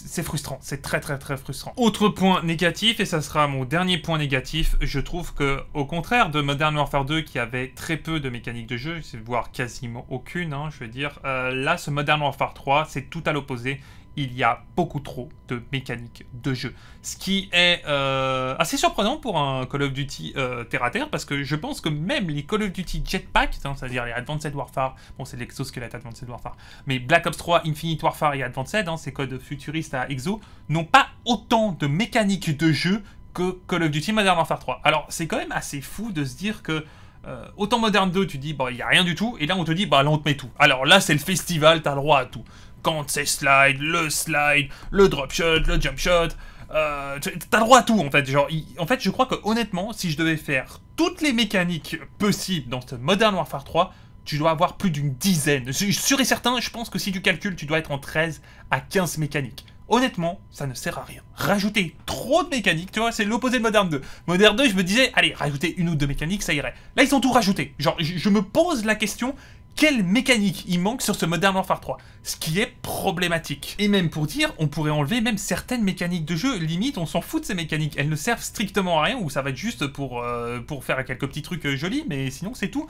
Speaker 1: c'est frustrant, c'est très très très frustrant. Autre point négatif, et ça sera mon dernier point négatif, je trouve que, au contraire de Modern Warfare 2, qui avait très peu de mécaniques de jeu, voire quasiment aucune, hein, je veux dire, euh, là, ce Modern Warfare 3, c'est tout à l'opposé il y a beaucoup trop de mécaniques de jeu. Ce qui est euh, assez surprenant pour un Call of Duty terra euh, terre à terre, parce que je pense que même les Call of Duty Jetpack, hein, c'est-à-dire les Advanced Warfare, bon c'est l'exosquelette Advanced Warfare, mais Black Ops 3, Infinite Warfare et Advanced, hein, ces codes futuristes à exo, n'ont pas autant de mécaniques de jeu que Call of Duty Modern Warfare 3. Alors c'est quand même assez fou de se dire que euh, autant Modern 2, tu dis, bah, il n'y a rien du tout, et là, on te dit, bah, là, on te met tout. Alors là, c'est le festival, t'as le droit à tout quand c'est slide, le slide, le drop shot, le jump shot. Euh, T'as droit à tout en fait. Genre, en fait, je crois que honnêtement, si je devais faire toutes les mécaniques possibles dans ce Modern Warfare 3, tu dois avoir plus d'une dizaine. Sûr et certain, je pense que si tu calcules, tu dois être en 13 à 15 mécaniques. Honnêtement, ça ne sert à rien. Rajouter trop de mécaniques, tu vois, c'est l'opposé de Modern 2. Modern 2, je me disais, allez, rajouter une ou deux mécaniques, ça irait. Là, ils ont tout rajouté. Genre, je me pose la question, quelle mécanique il manque sur ce Modern Warfare 3 Ce qui est problématique. Et même pour dire, on pourrait enlever même certaines mécaniques de jeu, limite on s'en fout de ces mécaniques, elles ne servent strictement à rien, ou ça va être juste pour, euh, pour faire quelques petits trucs euh, jolis, mais sinon c'est tout.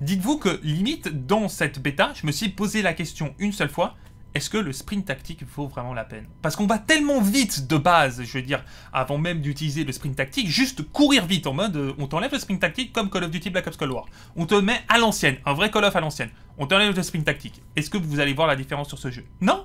Speaker 1: Dites-vous que limite, dans cette bêta, je me suis posé la question une seule fois, est-ce que le sprint tactique vaut vraiment la peine Parce qu'on va tellement vite de base, je veux dire, avant même d'utiliser le sprint tactique, juste courir vite en mode euh, on t'enlève le sprint tactique comme Call of Duty Black Ops Cold War. On te met à l'ancienne, un vrai Call of à l'ancienne. On t'enlève le sprint tactique. Est-ce que vous allez voir la différence sur ce jeu Non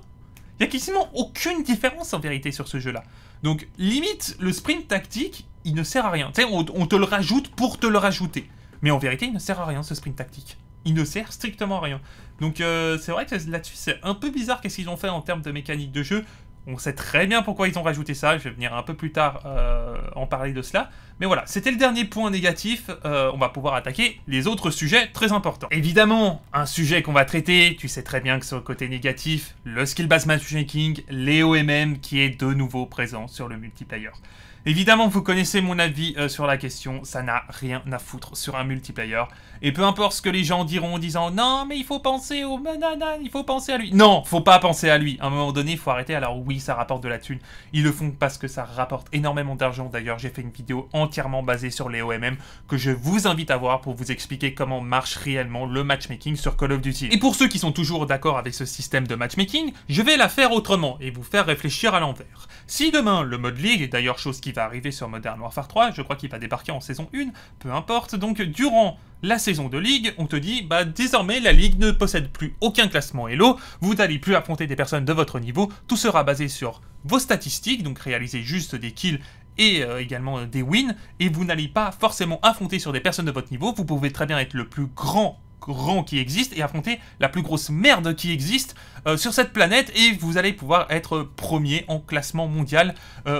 Speaker 1: Il n'y a quasiment aucune différence en vérité sur ce jeu-là. Donc limite, le sprint tactique, il ne sert à rien. Tu sais, on, on te le rajoute pour te le rajouter. Mais en vérité, il ne sert à rien ce sprint tactique. Il ne sert strictement à rien. Donc euh, c'est vrai que là-dessus c'est un peu bizarre qu'est-ce qu'ils ont fait en termes de mécanique de jeu. On sait très bien pourquoi ils ont rajouté ça, je vais venir un peu plus tard euh, en parler de cela. Mais voilà, c'était le dernier point négatif, euh, on va pouvoir attaquer les autres sujets très importants. Évidemment, un sujet qu'on va traiter, tu sais très bien que c'est le côté négatif, le skill-based matchmaking, les OMM qui est de nouveau présent sur le multiplayer. Évidemment, vous connaissez mon avis sur la question, ça n'a rien à foutre sur un multiplayer. Et peu importe ce que les gens diront en disant non, mais il faut penser au manana, il faut penser à lui. Non, faut pas penser à lui. À un moment donné, il faut arrêter. Alors oui, ça rapporte de la thune. Ils le font parce que ça rapporte énormément d'argent. D'ailleurs, j'ai fait une vidéo entièrement basée sur les OMM que je vous invite à voir pour vous expliquer comment marche réellement le matchmaking sur Call of Duty. Et pour ceux qui sont toujours d'accord avec ce système de matchmaking, je vais la faire autrement et vous faire réfléchir à l'envers. Si demain le mode League, et d'ailleurs chose qui va arriver sur Modern Warfare 3, je crois qu'il va débarquer en saison 1, peu importe, donc durant la saison de ligue, on te dit bah désormais la ligue ne possède plus aucun classement Elo, vous n'allez plus affronter des personnes de votre niveau, tout sera basé sur vos statistiques, donc réaliser juste des kills et euh, également euh, des wins, et vous n'allez pas forcément affronter sur des personnes de votre niveau, vous pouvez très bien être le plus grand grand qui existe et affronter la plus grosse merde qui existe euh, sur cette planète et vous allez pouvoir être premier en classement mondial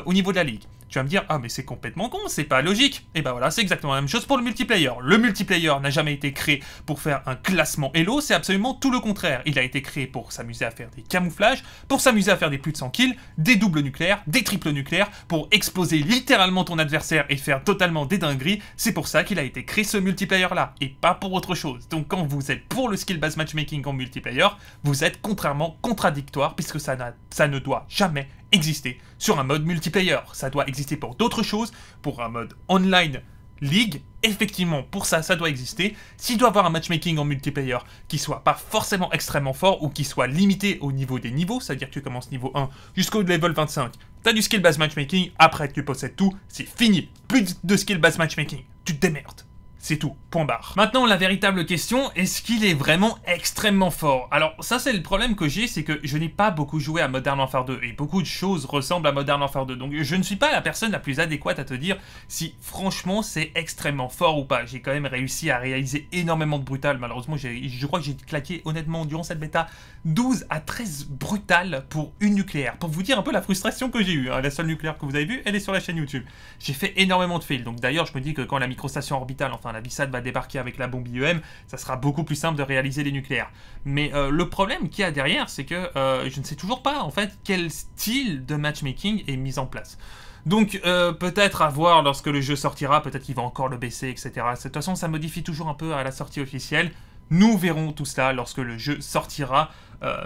Speaker 1: au niveau de la ligue. Tu vas me dire, ah mais c'est complètement con, c'est pas logique. Et eh ben voilà, c'est exactement la même chose pour le multiplayer. Le multiplayer n'a jamais été créé pour faire un classement Hello, c'est absolument tout le contraire. Il a été créé pour s'amuser à faire des camouflages, pour s'amuser à faire des plus de 100 kills, des doubles nucléaires, des triples nucléaires, pour exploser littéralement ton adversaire et faire totalement des dingueries. C'est pour ça qu'il a été créé ce multiplayer là, et pas pour autre chose. Donc quand vous êtes pour le skill-based matchmaking en multiplayer, vous êtes contrairement contradictoire puisque ça, ça ne doit jamais exister sur un mode multiplayer. Ça doit exister pour d'autres choses, pour un mode online League, effectivement, pour ça, ça doit exister. S'il doit avoir un matchmaking en multiplayer qui soit pas forcément extrêmement fort ou qui soit limité au niveau des niveaux, c'est-à-dire que tu commences niveau 1 jusqu'au level 25, as du skill base matchmaking, après tu possèdes tout, c'est fini. Plus de skill base matchmaking, tu te démerdes. C'est tout, point barre. Maintenant, la véritable question, est-ce qu'il est vraiment extrêmement fort Alors, ça, c'est le problème que j'ai, c'est que je n'ai pas beaucoup joué à Modern Warfare 2, et beaucoup de choses ressemblent à Modern Warfare 2, donc je ne suis pas la personne la plus adéquate à te dire si, franchement, c'est extrêmement fort ou pas. J'ai quand même réussi à réaliser énormément de brutales, malheureusement, je crois que j'ai claqué, honnêtement, durant cette bêta, 12 à 13 brutales pour une nucléaire. Pour vous dire un peu la frustration que j'ai eue, hein. la seule nucléaire que vous avez vue, elle est sur la chaîne YouTube. J'ai fait énormément de fails, donc d'ailleurs, je me dis que quand la microstation orbitale, enfin la va débarquer avec la bombe IEM, ça sera beaucoup plus simple de réaliser les nucléaires. Mais euh, le problème qu'il y a derrière, c'est que euh, je ne sais toujours pas en fait quel style de matchmaking est mis en place. Donc euh, peut-être à voir lorsque le jeu sortira, peut-être qu'il va encore le baisser, etc. De toute façon, ça modifie toujours un peu à la sortie officielle. Nous verrons tout cela lorsque le jeu sortira,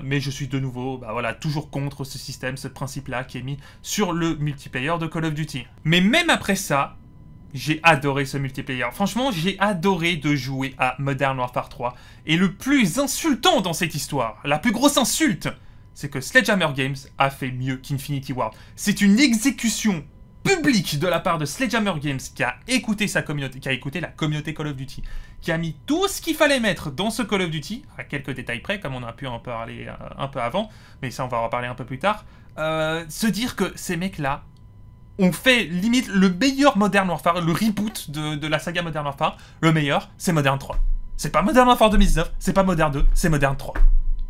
Speaker 1: mais je suis de nouveau bah voilà, toujours contre ce système, ce principe-là qui est mis sur le multiplayer de Call of Duty. Mais même après ça, j'ai adoré ce multiplayer. Franchement, j'ai adoré de jouer à Modern Warfare 3. Et le plus insultant dans cette histoire, la plus grosse insulte, c'est que Sledgehammer Games a fait mieux qu'Infinity Ward. C'est une exécution publique de la part de Sledgehammer Games qui a écouté sa communauté, qui a écouté la communauté Call of Duty, qui a mis tout ce qu'il fallait mettre dans ce Call of Duty, à quelques détails près, comme on a pu en parler euh, un peu avant, mais ça on va en reparler un peu plus tard. Euh, se dire que ces mecs-là, on fait limite le meilleur Modern Warfare, le reboot de, la saga Modern Warfare. Le meilleur, c'est Modern 3. C'est pas Modern Warfare 2019, c'est pas Modern 2, c'est Modern 3.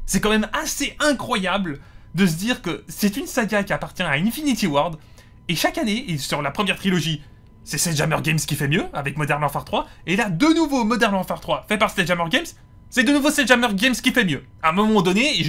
Speaker 1: C'est quand même assez incroyable de se dire que c'est une saga qui appartient à Infinity Ward, et chaque année, sur la première trilogie, c'est Sledgehammer Games qui fait mieux, avec Modern Warfare 3, et là, de nouveau, Modern Warfare 3, fait par Sledgehammer Games, c'est de nouveau Jammer Games qui fait mieux. À un moment donné,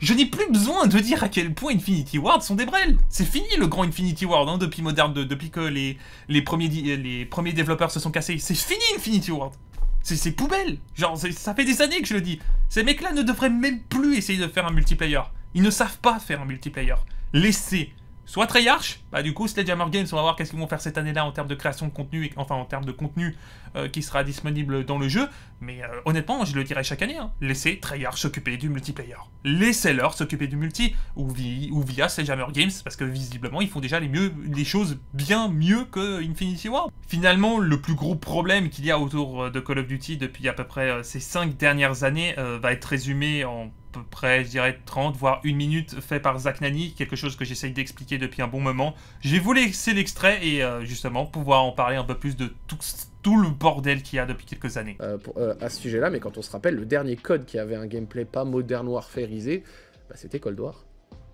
Speaker 1: je, n'ai plus besoin de dire à quel point Infinity Ward sont des brels. C'est fini le grand Infinity Ward hein, depuis moderne, de, depuis que les, premiers, les premiers développeurs se sont cassés. C'est fini Infinity Ward. C'est poubelle. Genre, ça fait des années que je le dis. Ces mecs-là ne devraient même plus essayer de faire un multiplayer. Ils ne savent pas faire un multiplayer. Laissez Soit Treyarch, bah du coup Sledgehammer Games, on va voir qu'est-ce qu'ils vont faire cette année-là en termes de création de contenu, et, enfin en termes de contenu euh, qui sera disponible dans le jeu. Mais euh, honnêtement, je le dirais chaque année, hein. laissez Treyarch s'occuper du multiplayer. Laissez-leur s'occuper du multi, ou, via Sledgehammer Games, parce que visiblement ils font déjà les, mieux, choses bien mieux que Infinity War. Finalement, le plus gros problème qu'il y a autour euh, de Call of Duty depuis à peu près ces 5 dernières années va être résumé en peu près, je dirais, 30, voire une minute fait par Zach Nani, quelque chose que j'essaye d'expliquer depuis un bon moment. j'ai voulu vous laisser l'extrait et euh, justement pouvoir en parler un peu plus de tout, tout le bordel qu'il y a depuis quelques années. Euh, euh, à ce sujet-là, mais quand on se rappelle, le dernier code qui avait un gameplay pas moderne warfareisé, bah, c'était Cold War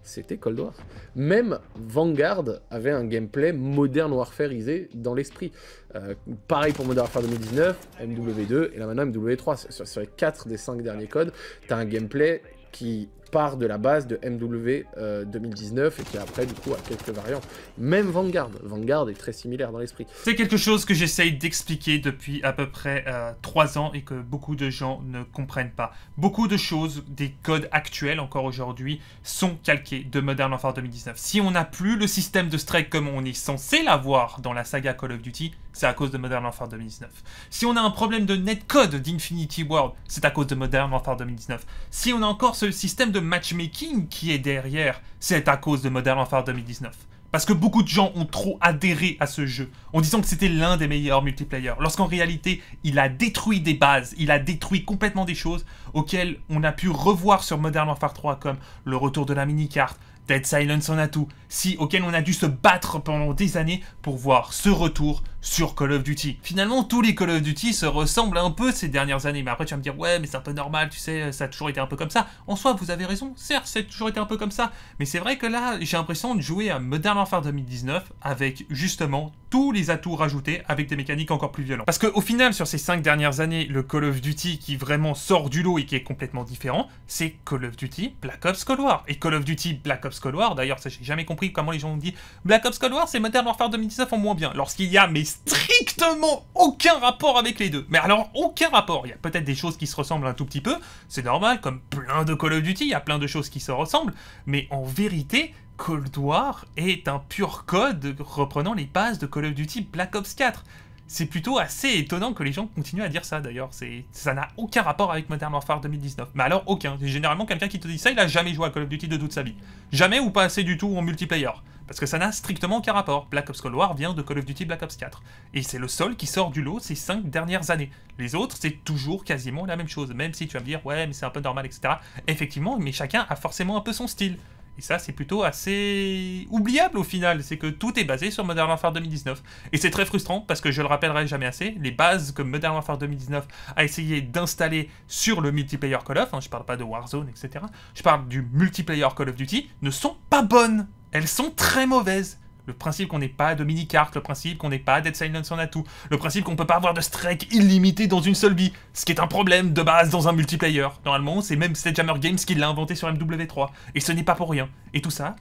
Speaker 1: c'était Cold War. Même Vanguard avait un gameplay moderne warfareisé dans l'esprit. Euh, pareil pour Modern Warfare 2019, MW2 et là maintenant MW3. Sur, les 4 des 5 derniers codes, tu as un gameplay qui part de la base de MW 2019 euh, et qui après du coup a quelques variantes. Même Vanguard, Vanguard est très similaire dans l'esprit. C'est quelque chose que j'essaye d'expliquer depuis à peu près 3 euh, ans et que beaucoup de gens ne comprennent pas. Beaucoup de choses, des codes actuels encore aujourd'hui, sont calqués de Modern Warfare 2019. Si on n'a plus le système de strike comme on est censé l'avoir dans la saga Call of Duty, c'est à cause de Modern Warfare 2019. Si on a un problème de netcode d'Infinity World, c'est à cause de Modern Warfare 2019. Si on a encore ce système de matchmaking qui est derrière C'est à cause de Modern Warfare 2019. Parce que beaucoup de gens ont trop adhéré à ce jeu, en disant que c'était l'un des meilleurs multiplayers, lorsqu'en réalité, il a détruit des bases, il a détruit complètement des choses auxquelles on a pu revoir sur Modern Warfare 3, comme le retour de la mini-carte, Dead Silence en atout, si, auquel on a dû se battre pendant des années pour voir ce retour sur Call of Duty. Finalement, tous les Call of Duty se ressemblent un peu ces dernières années. Mais après, tu vas me dire, ouais, mais c'est un peu normal, tu sais, ça a toujours été un peu comme ça. En soi, vous avez raison, certes, ça a toujours été un peu comme ça. Mais c'est vrai que là, j'ai l'impression de jouer à Modern Warfare 2019 avec justement tous les atouts rajoutés avec des mécaniques encore plus violentes. Parce qu'au final, sur ces 5 dernières années, le Call of Duty qui vraiment sort du lot et qui est complètement différent, c'est Call of Duty Black Ops Cold War. Et Call of Duty Black Ops Cold War, d'ailleurs, ça j'ai jamais compris comment les gens ont dit Black Ops Cold War, c'est Modern Warfare 2019 en moins bien. Lorsqu'il y a mais strictement aucun rapport avec les deux. Mais alors, aucun rapport. Il y a peut-être des choses qui se ressemblent un tout petit peu, c'est normal, comme plein de Call of Duty, il y a plein de choses qui se ressemblent, mais en vérité, Cold War est un pur code reprenant les bases de Call of Duty Black Ops 4. C'est plutôt assez étonnant que les gens continuent à dire ça d'ailleurs. c'est Ça n'a aucun rapport avec Modern Warfare 2019. Mais alors aucun. Généralement, quelqu'un qui te dit ça, il a jamais joué à Call of Duty de toute sa vie. Jamais ou pas assez du tout en multiplayer. Parce que ça n'a strictement aucun rapport. Black Ops Cold War vient de Call of Duty Black Ops 4. Et c'est le seul qui sort du lot ces 5 dernières années. Les autres, c'est toujours quasiment la même chose. Même si tu vas me dire, ouais, mais c'est un peu normal, etc. Effectivement, mais chacun a forcément un peu son style. Et ça, c'est plutôt assez oubliable au final. C'est que tout est basé sur Modern Warfare 2019. Et c'est très frustrant parce que je le rappellerai jamais assez. Les bases que Modern Warfare 2019 a essayé d'installer sur le multiplayer Call of, je hein, je parle pas de Warzone, etc. Je parle du multiplayer Call of Duty, ne sont pas bonnes elles sont très mauvaises. Le principe qu'on n'ait pas de mini-cartes, le principe qu'on n'ait pas Dead Silence en atout, le principe qu'on ne peut pas avoir de strike illimité dans une seule vie, ce qui est un problème de base dans un multiplayer. Normalement, c'est même jammer Games qui l'a inventé sur MW3, et ce n'est pas pour rien. Et tout ça,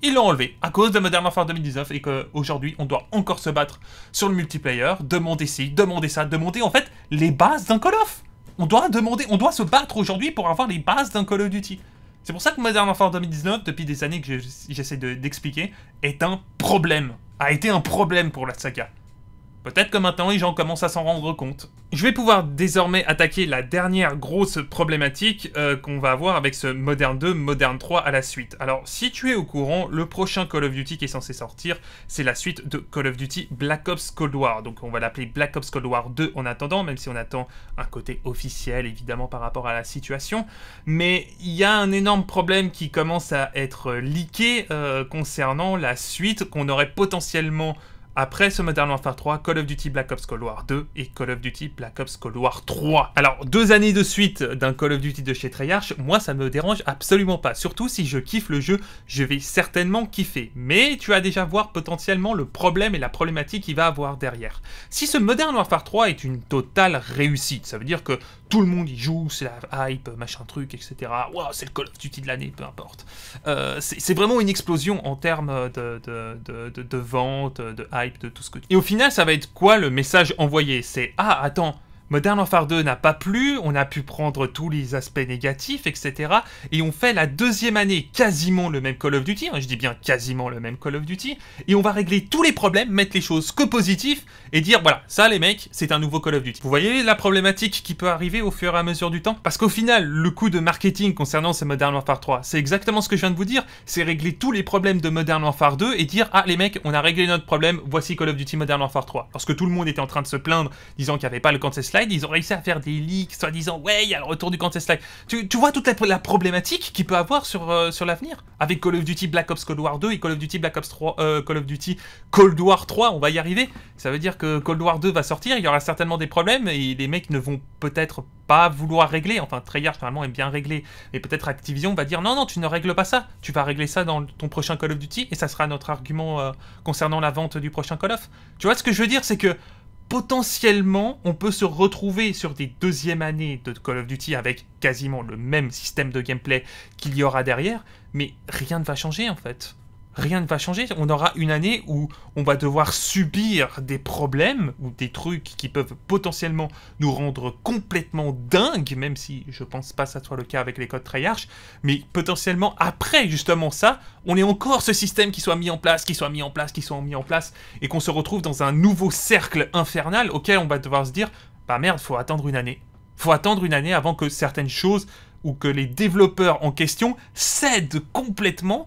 Speaker 1: ils l'ont enlevé à cause de Modern Warfare 2019 et qu'aujourd'hui on doit encore se battre sur le multiplayer, demander ci, demander ça, demander en fait les bases d'un Call of. On doit demander, on doit se battre aujourd'hui pour avoir les bases d'un Call of Duty. C'est pour ça que Modern Warfare 2019, depuis des années que j'essaie d'expliquer, est un problème. A été un problème pour la saga. Peut-être que maintenant les gens commencent à s'en rendre compte. Je vais pouvoir désormais attaquer la dernière grosse problématique euh, qu'on va avoir avec ce Modern 2, Modern 3 à la suite. Alors si tu es au courant, le prochain Call of Duty qui est censé sortir, c'est la suite de Call of Duty Black Ops Cold War. Donc on va l'appeler Black Ops Cold War 2 en attendant, même si on attend un côté officiel évidemment par rapport à la situation. Mais il y a un énorme problème qui commence à être euh, leaké euh, concernant la suite qu'on aurait potentiellement après ce Modern Warfare 3, Call of Duty Black Ops Cold War 2 et Call of Duty Black Ops Cold War 3. Alors, deux années de suite d'un Call of Duty de chez Treyarch, moi ça me dérange absolument pas. Surtout si je kiffe le jeu, je vais certainement kiffer. Mais tu vas déjà voir potentiellement le problème et la problématique qu'il va avoir derrière. Si ce Modern Warfare 3 est une totale réussite, ça veut dire que tout le monde y joue, c'est la hype, machin truc, etc. Waouh, c'est le Call of Duty de l'année, peu importe. Euh, c'est vraiment une explosion en termes de, de, de, vente, de hype, de tout ce que Et au final, ça va être quoi le message envoyé C'est « Ah, attends, Modern Warfare 2 n'a pas plu, on a pu prendre tous les aspects négatifs, etc. Et on fait la deuxième année quasiment le même Call of Duty, hein, je dis bien quasiment le même Call of Duty, et on va régler tous les problèmes, mettre les choses que positifs, et dire voilà, ça les mecs, c'est un nouveau Call of Duty. Vous voyez la problématique qui peut arriver au fur et à mesure du temps Parce qu'au final, le coup de marketing concernant ce Modern Warfare 3, c'est exactement ce que je viens de vous dire, c'est régler tous les problèmes de Modern Warfare 2 et dire ah les mecs, on a réglé notre problème, voici Call of Duty Modern Warfare 3. Parce que tout le monde était en train de se plaindre, disant qu'il n'y avait pas le counter ils ont réussi à faire des leaks, soi-disant, ouais, il y a le retour du Counter-Strike. Tu, vois toute la, problématique qu'il peut avoir sur, euh, sur l'avenir Avec Call of Duty Black Ops Cold War 2 et Call of Duty Black Ops 3, euh, Call of Duty Cold War 3, on va y arriver. Ça veut dire que Cold War 2 va sortir, il y aura certainement des problèmes et les mecs ne vont peut-être pas vouloir régler. Enfin, Treyarch, normalement, aime bien régler. Mais peut-être Activision va dire, non, non, tu ne règles pas ça. Tu vas régler ça dans ton prochain Call of Duty et ça sera notre argument euh, concernant la vente du prochain Call of. Tu vois ce que je veux dire C'est que potentiellement, on peut se retrouver sur des deuxièmes années de Call of Duty avec quasiment le même système de gameplay qu'il y aura derrière, mais rien ne va changer en fait rien ne va changer. On aura une année où on va devoir subir des problèmes ou des trucs qui peuvent potentiellement nous rendre complètement dingues, même si je pense pas que ça soit le cas avec les codes Treyarch. Mais potentiellement, après justement ça, on est encore ce système qui soit mis en place, qui soit mis en place, qui soit mis en place, et qu'on se retrouve dans un nouveau cercle infernal auquel on va devoir se dire bah merde, faut attendre une année. Faut attendre une année avant que certaines choses ou que les développeurs en question cèdent complètement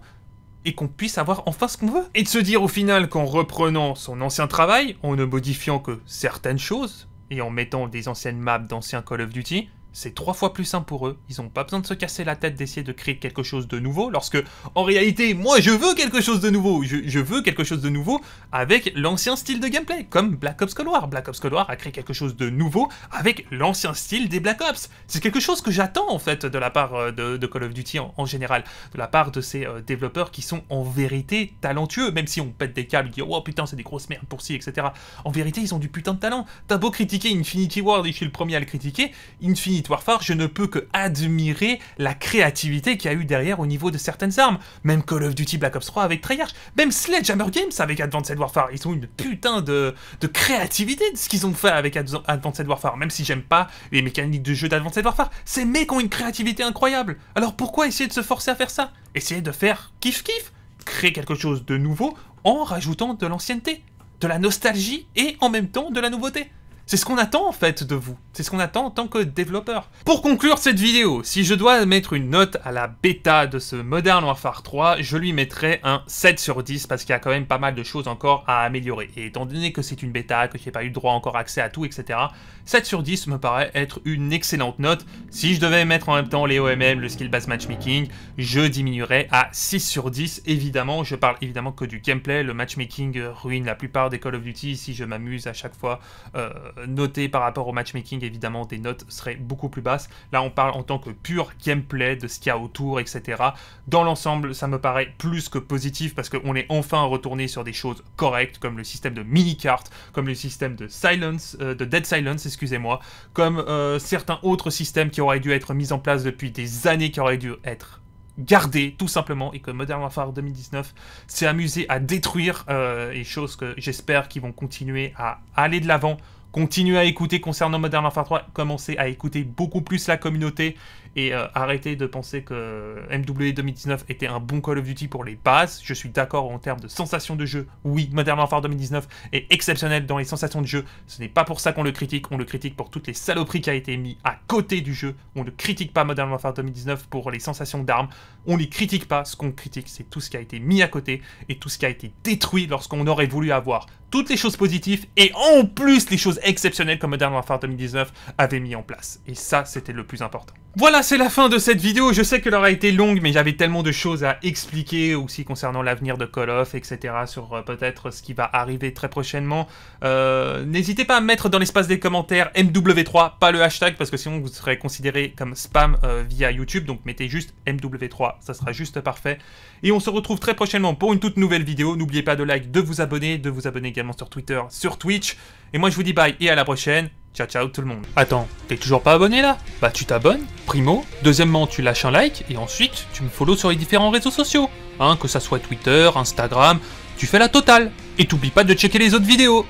Speaker 1: et qu'on puisse avoir enfin ce qu'on veut. Et de se dire au final qu'en reprenant son ancien travail, en ne modifiant que certaines choses, et en mettant des anciennes maps d'anciens Call of Duty, c'est trois fois plus simple pour eux. Ils n'ont pas besoin de se casser la tête d'essayer de créer quelque chose de nouveau, lorsque en réalité, moi je veux quelque chose de nouveau. Je, veux quelque chose de nouveau avec l'ancien style de gameplay, comme Black Ops Cold War. Black Ops Cold War a créé quelque chose de nouveau avec l'ancien style des Black Ops. C'est quelque chose que j'attends en fait de la part euh, de, Call of Duty en, général, de la part de ces euh, développeurs qui sont en vérité talentueux, même si on pète des câbles, dit oh putain c'est des grosses merdes pour si, etc. En vérité, ils ont du putain de talent. T'as beau critiquer Infinity Ward et je suis le premier à le critiquer, Infinity Warfare, je ne peux que admirer la créativité qu'il y a eu derrière au niveau de certaines armes. Même Call of Duty Black Ops 3 avec Treyarch, même Sledgehammer Games avec Advanced Warfare. Ils ont une putain de, créativité de ce qu'ils ont fait avec Advanced Warfare. Même si j'aime pas les mécaniques de jeu d'Advanced Warfare, ces mecs ont une créativité incroyable. Alors pourquoi essayer de se forcer à faire ça Essayer de faire kiff-kiff créer quelque chose de nouveau en rajoutant de l'ancienneté, de la nostalgie et en même temps de la nouveauté. C'est ce qu'on attend en fait de vous. C'est ce qu'on attend en tant que développeur. Pour conclure cette vidéo, si je dois mettre une note à la bêta de ce Modern Warfare 3, je lui mettrai un 7 sur 10 parce qu'il y a quand même pas mal de choses encore à améliorer. Et étant donné que c'est une bêta, que j'ai pas eu le droit encore accès à tout, etc., 7 sur 10 me paraît être une excellente note. Si je devais mettre en même temps les OMM, le skill-based matchmaking, je diminuerais à 6 sur 10. Évidemment, je parle évidemment que du gameplay. Le matchmaking euh, ruine la plupart des Call of Duty. Si je m'amuse à chaque fois... Euh, noté par rapport au matchmaking, évidemment, des notes seraient beaucoup plus basses. Là, on parle en tant que pur gameplay de ce qu'il y a autour, etc. Dans l'ensemble, ça me paraît plus que positif parce qu'on est enfin retourné sur des choses correctes, comme le système de mini-cartes, comme le système de silence, euh, de dead silence, excusez-moi, comme euh, certains autres systèmes qui auraient dû être mis en place depuis des années, qui auraient dû être gardés tout simplement et que Modern Warfare 2019 s'est amusé à détruire euh, et choses que j'espère qu'ils vont continuer à aller de l'avant Continuez à écouter concernant Modern Warfare 3, commencez à écouter beaucoup plus la communauté et euh, arrêtez de penser que MW 2019 était un bon Call of Duty pour les bases. Je suis d'accord en termes de sensations de jeu. Oui, Modern Warfare 2019 est exceptionnel dans les sensations de jeu. Ce n'est pas pour ça qu'on le critique. On le critique pour toutes les saloperies qui ont été mises à côté du jeu. On ne critique pas Modern Warfare 2019 pour les sensations d'armes. On les critique pas. Ce qu'on critique, c'est tout ce qui a été mis à côté et tout ce qui a été détruit lorsqu'on aurait voulu avoir toutes les choses positives et en plus les choses exceptionnelles que Modern Warfare 2019 avait mis en place. Et ça, c'était le plus important. Voilà, c'est la fin de cette vidéo. Je sais que l'heure a été longue, mais j'avais tellement de choses à expliquer aussi concernant l'avenir de Call of, etc. Sur euh, peut-être ce qui va arriver très prochainement. Euh, n'hésitez pas à mettre dans l'espace des commentaires MW3, pas le hashtag, parce que sinon vous serez considéré comme spam euh, via YouTube. Donc mettez juste MW3, ça sera juste parfait. Et on se retrouve très prochainement pour une toute nouvelle vidéo. N'oubliez pas de like, de vous abonner, de vous abonner également sur Twitter, sur Twitch. Et moi je vous dis bye et à la prochaine. Ciao ciao tout le monde. Attends, t'es toujours pas abonné là Bah tu t'abonnes, primo, deuxièmement tu lâches un like, et ensuite tu me follows sur les différents réseaux sociaux. Hein, que ça soit Twitter, Instagram, tu fais la totale. Et t'oublies pas de checker les autres vidéos.